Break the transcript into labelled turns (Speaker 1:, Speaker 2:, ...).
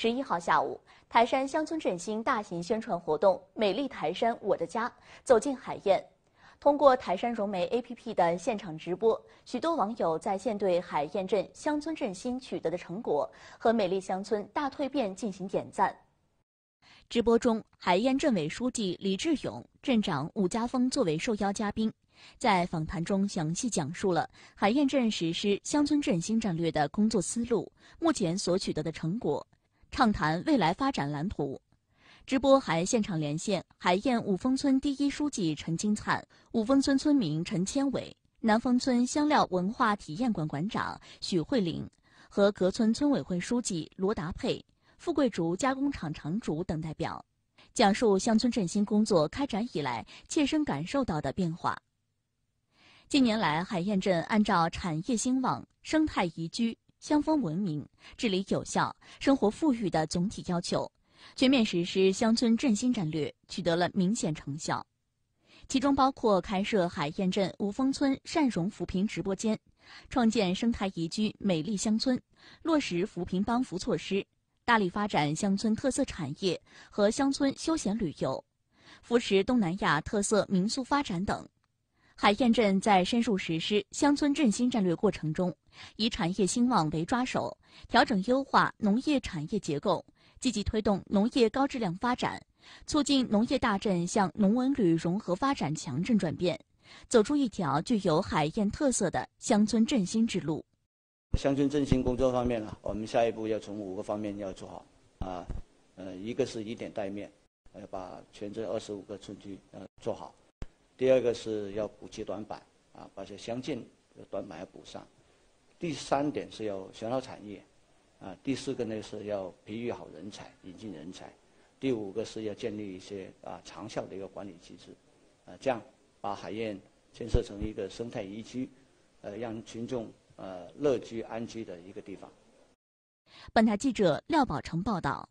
Speaker 1: 十一号下午，台山乡村振兴大型宣传活动“美丽台山，我的家”走进海燕。通过台山融媒 APP 的现场直播，许多网友在线对海燕镇乡村振兴取得的成果和美丽乡村大蜕变进行点赞。直播中，海燕镇委书记李志勇、镇长武家峰作为受邀嘉宾，在访谈中详细讲述了海燕镇实施乡村振兴战略的工作思路，目前所取得的成果。畅谈未来发展蓝图，直播还现场连线海燕五峰村第一书记陈金灿、五峰村村民陈千伟、南峰村香料文化体验馆馆长许慧玲和隔村村委会书记罗达佩、富贵竹加工厂厂主等代表，讲述乡村振兴工作开展以来切身感受到的变化。近年来，海燕镇按照产业兴旺、生态宜居。乡风文明、治理有效、生活富裕的总体要求，全面实施乡村振兴战略取得了明显成效，其中包括开设海燕镇五丰村善容扶贫直播间，创建生态宜居美丽乡村，落实扶贫帮扶措施，大力发展乡村特色产业和乡村休闲旅游，扶持东南亚特色民宿发展等。海燕镇在深入实施乡村振兴战略过程中，以产业兴旺为抓手，调整优化农业产业结构，积极推动农业高质量发展，促进农业大镇向农文旅融合发展强镇转变，走出一条具有海燕特色的乡村振兴之路。
Speaker 2: 乡村振兴工作方面呢，我们下一步要从五个方面要做好啊，呃，一个是以点带面，呃，把全镇二十五个村居呃做好。第二个是要补齐短板，啊，把些相近的短板要补上。第三点是要选好产业，啊，第四个呢是要培育好人才、引进人才。第五个是要建立一些啊长效的一个管理机制，啊，这样把海晏建设成一个生态宜居，呃，让群众呃乐居安居的一个地方。
Speaker 1: 本台记者廖宝成报道。